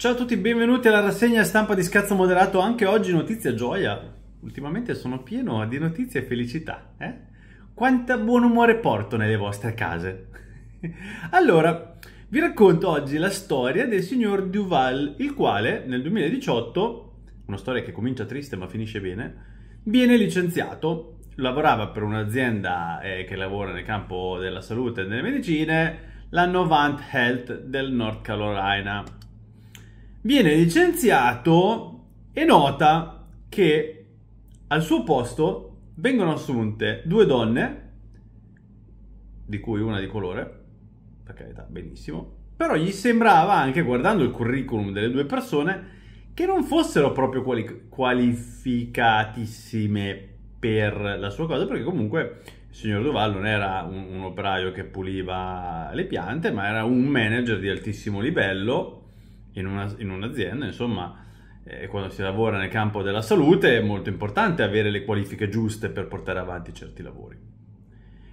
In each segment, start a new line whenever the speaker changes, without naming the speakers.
Ciao a tutti, benvenuti alla rassegna stampa di Scazzo Moderato. Anche oggi notizia gioia. Ultimamente sono pieno di notizie e felicità. Eh? Quanta buon umore porto nelle vostre case. allora, vi racconto oggi la storia del signor Duval, il quale nel 2018, una storia che comincia triste ma finisce bene, viene licenziato. Lavorava per un'azienda eh, che lavora nel campo della salute e delle medicine, la Novant Health del North Carolina viene licenziato e nota che al suo posto vengono assunte due donne, di cui una di colore, per carità, benissimo, però gli sembrava anche, guardando il curriculum delle due persone, che non fossero proprio quali- qualificatissime per la sua cosa, perché comunque il signor Duval non era un, un operaio che puliva le piante, ma era un manager di altissimo livello, in, una, in un'azienda, insomma, eh, quando si lavora nel campo della salute è molto importante avere le qualifiche giuste per portare avanti certi lavori.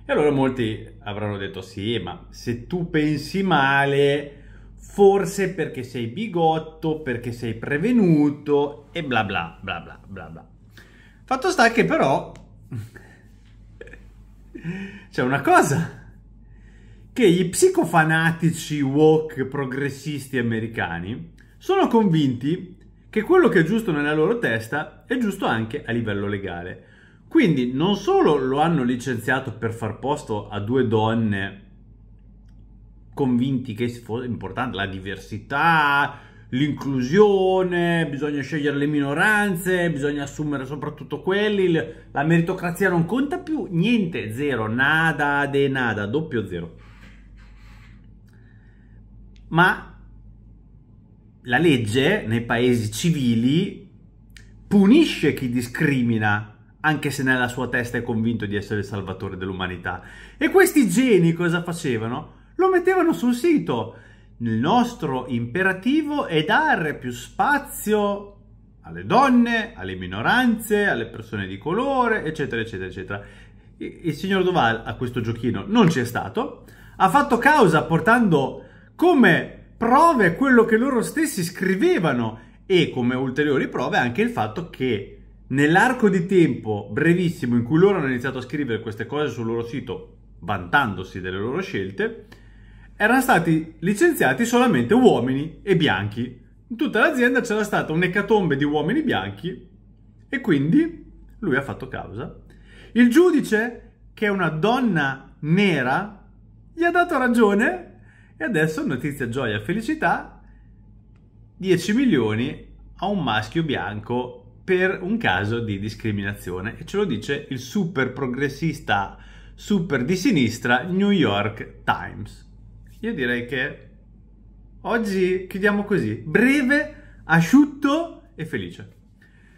E allora molti avranno detto sì, ma se tu pensi male, forse perché sei bigotto, perché sei prevenuto e bla bla bla bla bla bla. Fatto sta che però c'è una cosa che gli psicofanatici woke progressisti americani sono convinti che quello che è giusto nella loro testa è giusto anche a livello legale. Quindi non solo lo hanno licenziato per far posto a due donne convinti che fosse importante la diversità, l'inclusione, bisogna scegliere le minoranze, bisogna assumere soprattutto quelli, la meritocrazia non conta più, niente, zero, nada de nada, doppio zero ma la legge nei paesi civili punisce chi discrimina anche se nella sua testa è convinto di essere il salvatore dell'umanità. E questi geni cosa facevano? Lo mettevano sul sito. Il nostro imperativo è dare più spazio alle donne, alle minoranze, alle persone di colore, eccetera, eccetera, eccetera. Il signor Duval a questo giochino non c'è stato, ha fatto causa portando come prove quello che loro stessi scrivevano e come ulteriori prove anche il fatto che nell'arco di tempo brevissimo in cui loro hanno iniziato a scrivere queste cose sul loro sito, vantandosi delle loro scelte, erano stati licenziati solamente uomini e bianchi. In tutta l'azienda c'era stata un'ecatombe di uomini bianchi e quindi lui ha fatto causa. Il giudice, che è una donna nera, gli ha dato ragione e adesso notizia, gioia, felicità, 10 milioni a un maschio bianco per un caso di discriminazione. E ce lo dice il super progressista, super di sinistra New York Times. Io direi che oggi chiudiamo così, breve, asciutto e felice.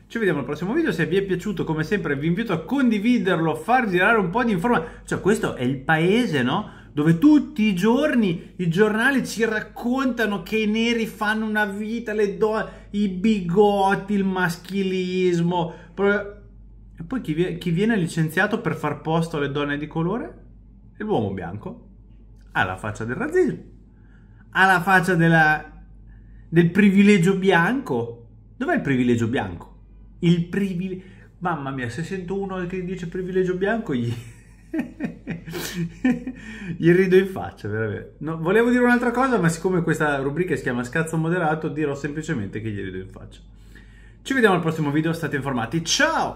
Ci vediamo al prossimo video, se vi è piaciuto come sempre vi invito a condividerlo, a far girare un po' di informazione, Cioè questo è il paese, no? dove tutti i giorni i giornali ci raccontano che i neri fanno una vita, le donne, i bigotti, il maschilismo. E poi chi, vi- chi viene licenziato per far posto alle donne di colore? E l'uomo bianco. Alla faccia del razzismo. Alla faccia della, del privilegio bianco. Dov'è il privilegio bianco? Il privilegio... Mamma mia, se sento uno che dice privilegio bianco, gli Gli rido in faccia, veramente. No, volevo dire un'altra cosa, ma siccome questa rubrica si chiama Scazzo Moderato, dirò semplicemente che gli rido in faccia. Ci vediamo al prossimo video, state informati. Ciao!